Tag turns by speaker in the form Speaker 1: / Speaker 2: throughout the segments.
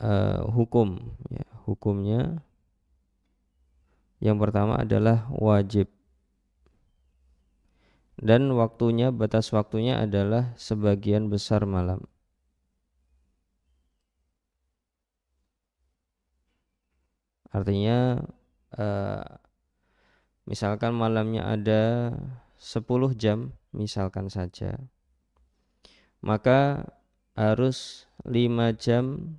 Speaker 1: uh, hukum ya, hukumnya yang pertama adalah wajib dan waktunya batas waktunya adalah sebagian besar malam artinya uh, misalkan malamnya ada 10 jam misalkan saja maka harus 5 jam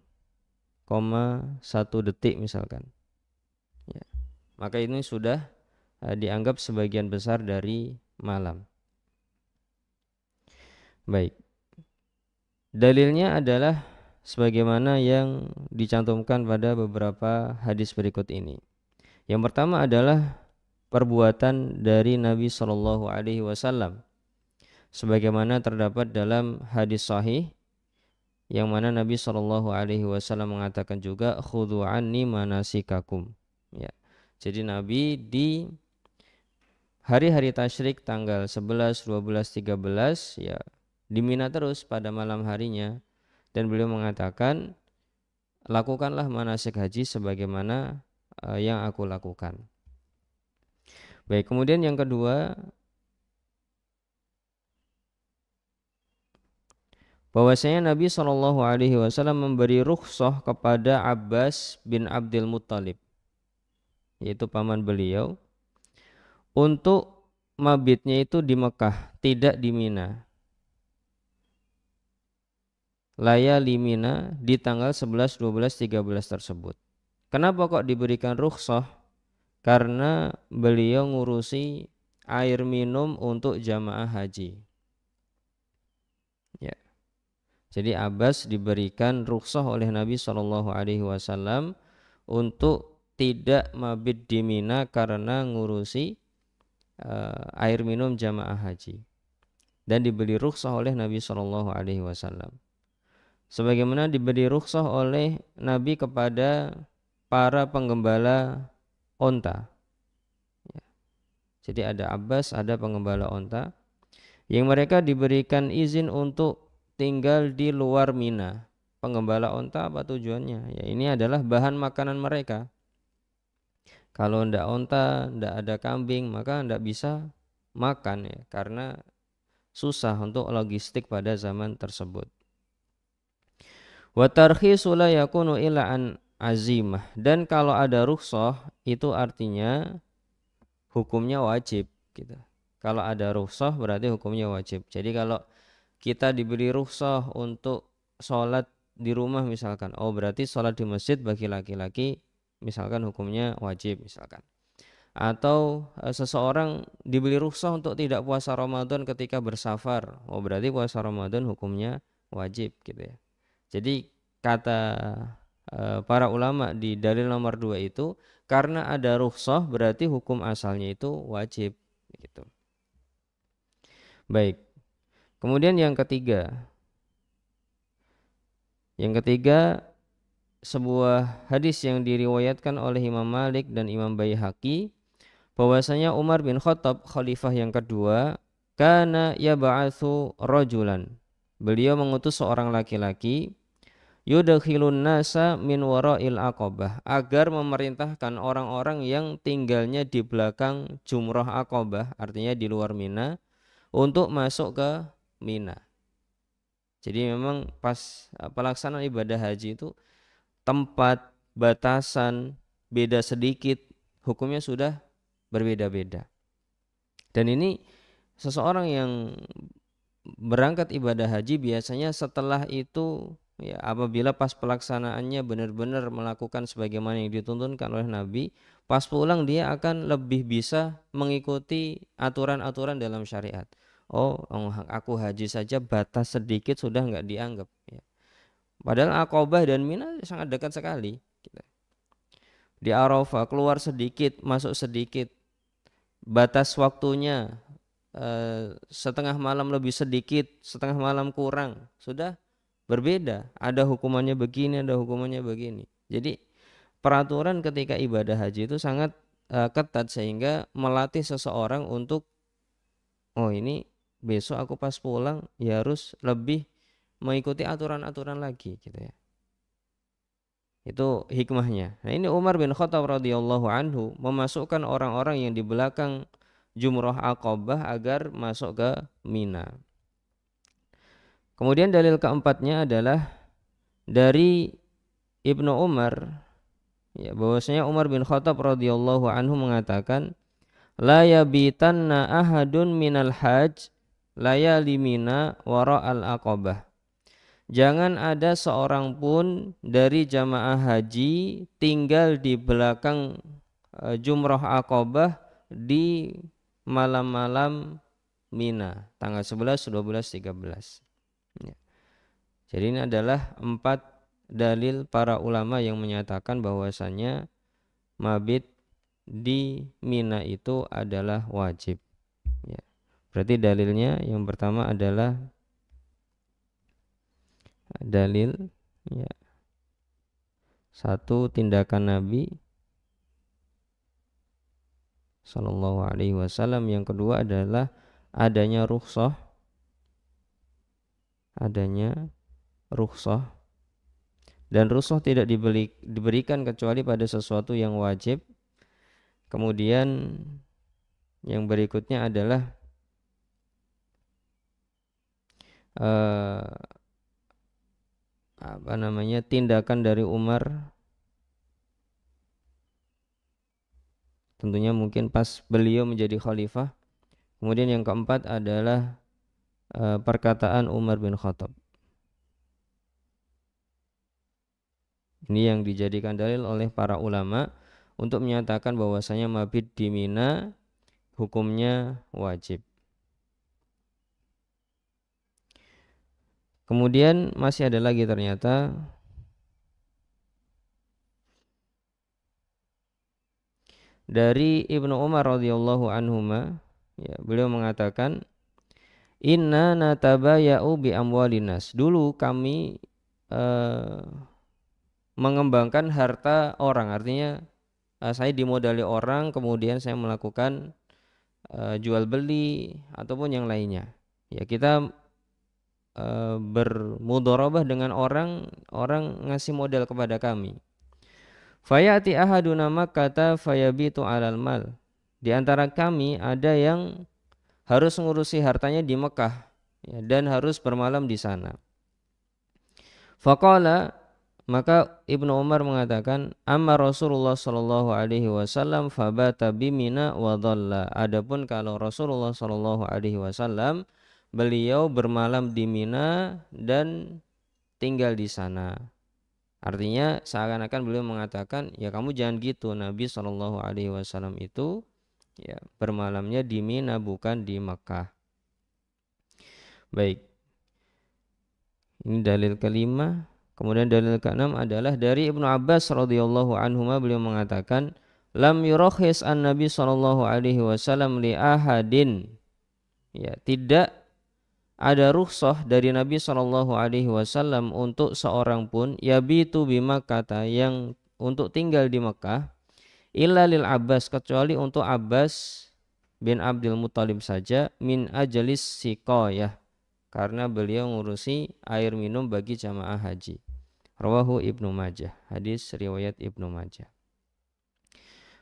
Speaker 1: detik misalkan ya. maka ini sudah uh, dianggap sebagian besar dari malam baik dalilnya adalah sebagaimana yang dicantumkan pada beberapa hadis berikut ini yang pertama adalah perbuatan dari Nabi Shallallahu Alaihi Wasallam sebagaimana terdapat dalam hadis sahih yang mana Nabi Shallallahu Alaihi Wasallam mengatakan juga khudhu anni manasikakum ya jadi Nabi di hari-hari tasyrik tanggal 11, 12, 13 ya dimina terus pada malam harinya dan beliau mengatakan lakukanlah manasik haji sebagaimana uh, yang aku lakukan baik kemudian yang kedua bahwasanya Nabi Shallallahu Alaihi Wasallam memberi rukhsah kepada Abbas bin Abdul Muttalib yaitu paman beliau untuk mabitnya itu di Mekah tidak di Mina di Mina di tanggal 11, 12, 13 tersebut kenapa kok diberikan rukhsah karena beliau ngurusi air minum untuk jamaah haji jadi Abbas diberikan rukhsah oleh Nabi Shallallahu Alaihi Wasallam untuk tidak mabit di Mina karena ngurusi uh, air minum jamaah haji dan diberi rukhsah oleh Nabi Shallallahu Alaihi Wasallam. Sebagaimana diberi rukhsah oleh Nabi kepada para penggembala onta. Ya. Jadi ada Abbas, ada penggembala onta yang mereka diberikan izin untuk tinggal di luar Mina. pengembala onta apa tujuannya? Ya ini adalah bahan makanan mereka. Kalau ndak onta, ndak ada kambing, maka ndak bisa makan ya karena susah untuk logistik pada zaman tersebut. Watarhi sulayakunu yakunu azimah. Dan kalau ada rukhsah itu artinya hukumnya wajib gitu. Kalau ada rukhsah berarti hukumnya wajib. Jadi kalau kita diberi rukhsah untuk sholat di rumah misalkan. Oh berarti sholat di masjid bagi laki-laki misalkan hukumnya wajib misalkan. Atau e, seseorang diberi rukhsah untuk tidak puasa Ramadan ketika bersafar. Oh berarti puasa Ramadan hukumnya wajib gitu ya. Jadi kata e, para ulama di dalil nomor dua itu karena ada rukhsah berarti hukum asalnya itu wajib gitu. Baik. Kemudian yang ketiga, yang ketiga sebuah hadis yang diriwayatkan oleh Imam Malik dan Imam Baihaqi bahwasanya Umar bin Khattab khalifah yang kedua karena yab'atsu rojulan. Beliau mengutus seorang laki-laki yudkhilun nasa min wara'il akobah agar memerintahkan orang-orang yang tinggalnya di belakang jumroh akobah artinya di luar Mina untuk masuk ke Mina. Jadi memang pas eh, pelaksanaan ibadah haji itu tempat, batasan, beda sedikit, hukumnya sudah berbeda-beda. Dan ini seseorang yang berangkat ibadah haji biasanya setelah itu ya apabila pas pelaksanaannya benar-benar melakukan sebagaimana yang dituntunkan oleh Nabi, pas pulang dia akan lebih bisa mengikuti aturan-aturan dalam syariat oh aku haji saja batas sedikit sudah nggak dianggap ya. padahal akobah dan mina sangat dekat sekali gitu. di Arafah keluar sedikit masuk sedikit batas waktunya eh, setengah malam lebih sedikit setengah malam kurang sudah berbeda ada hukumannya begini ada hukumannya begini jadi peraturan ketika ibadah haji itu sangat eh, ketat sehingga melatih seseorang untuk oh ini besok aku pas pulang ya harus lebih mengikuti aturan-aturan lagi gitu ya. Itu hikmahnya. Nah, ini Umar bin Khattab radhiyallahu anhu memasukkan orang-orang yang di belakang Jumroh Aqabah agar masuk ke Mina. Kemudian dalil keempatnya adalah dari Ibnu Umar ya bahwasanya Umar bin Khattab radhiyallahu anhu mengatakan la yabitanna ahadun minal hajj layali mina wara al akobah. Jangan ada seorang pun dari jamaah haji tinggal di belakang e, jumroh akobah di malam-malam Mina tanggal 11, 12, 13. belas. Ya. Jadi ini adalah empat dalil para ulama yang menyatakan bahwasanya mabit di Mina itu adalah wajib. Berarti dalilnya yang pertama adalah dalil ya. Satu tindakan Nabi Sallallahu alaihi wasallam Yang kedua adalah adanya rukhsah Adanya rukhsah dan rusuh tidak dibeli, diberikan kecuali pada sesuatu yang wajib. Kemudian yang berikutnya adalah uh, apa namanya tindakan dari Umar tentunya mungkin pas beliau menjadi khalifah kemudian yang keempat adalah uh, perkataan Umar bin Khattab ini yang dijadikan dalil oleh para ulama untuk menyatakan bahwasanya mabit di Mina hukumnya wajib Kemudian masih ada lagi ternyata dari Ibnu Umar radhiyallahu anhuma ya beliau mengatakan inna natabaya'u bi amwalinas dulu kami uh, mengembangkan harta orang artinya uh, saya dimodali orang kemudian saya melakukan uh, jual beli ataupun yang lainnya ya kita Eh, bermudorobah dengan orang orang ngasih modal kepada kami fayati ahaduna kata fayabitu alal mal di antara kami ada yang harus mengurusi hartanya di Mekah ya, dan harus bermalam di sana Fakola maka Ibnu Umar mengatakan amma Rasulullah Shallallahu alaihi wasallam fabata bimina wa dhalla. Adapun kalau Rasulullah Shallallahu alaihi wasallam beliau bermalam di Mina dan tinggal di sana. Artinya seakan-akan beliau mengatakan, ya kamu jangan gitu. Nabi Shallallahu Alaihi Wasallam itu ya bermalamnya di Mina bukan di Mekah. Baik. Ini dalil kelima. Kemudian dalil keenam adalah dari Ibnu Abbas radhiyallahu anhu beliau mengatakan, lam yurahis an Nabi Shallallahu Alaihi Wasallam li ahadin. Ya tidak ada rukhsah dari Nabi Shallallahu Alaihi Wasallam untuk seorang pun yabitu bima kata yang untuk tinggal di Mekah illa lil Abbas kecuali untuk Abbas bin Abdul Muthalib saja min ajalis siko ya karena beliau ngurusi air minum bagi jamaah haji. Rawahu Ibnu Majah. Hadis riwayat Ibnu Majah.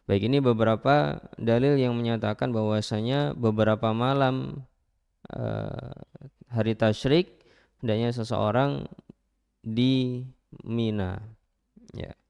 Speaker 1: Baik ini beberapa dalil yang menyatakan bahwasanya beberapa malam uh, hari tasyrik hendaknya seseorang di Mina ya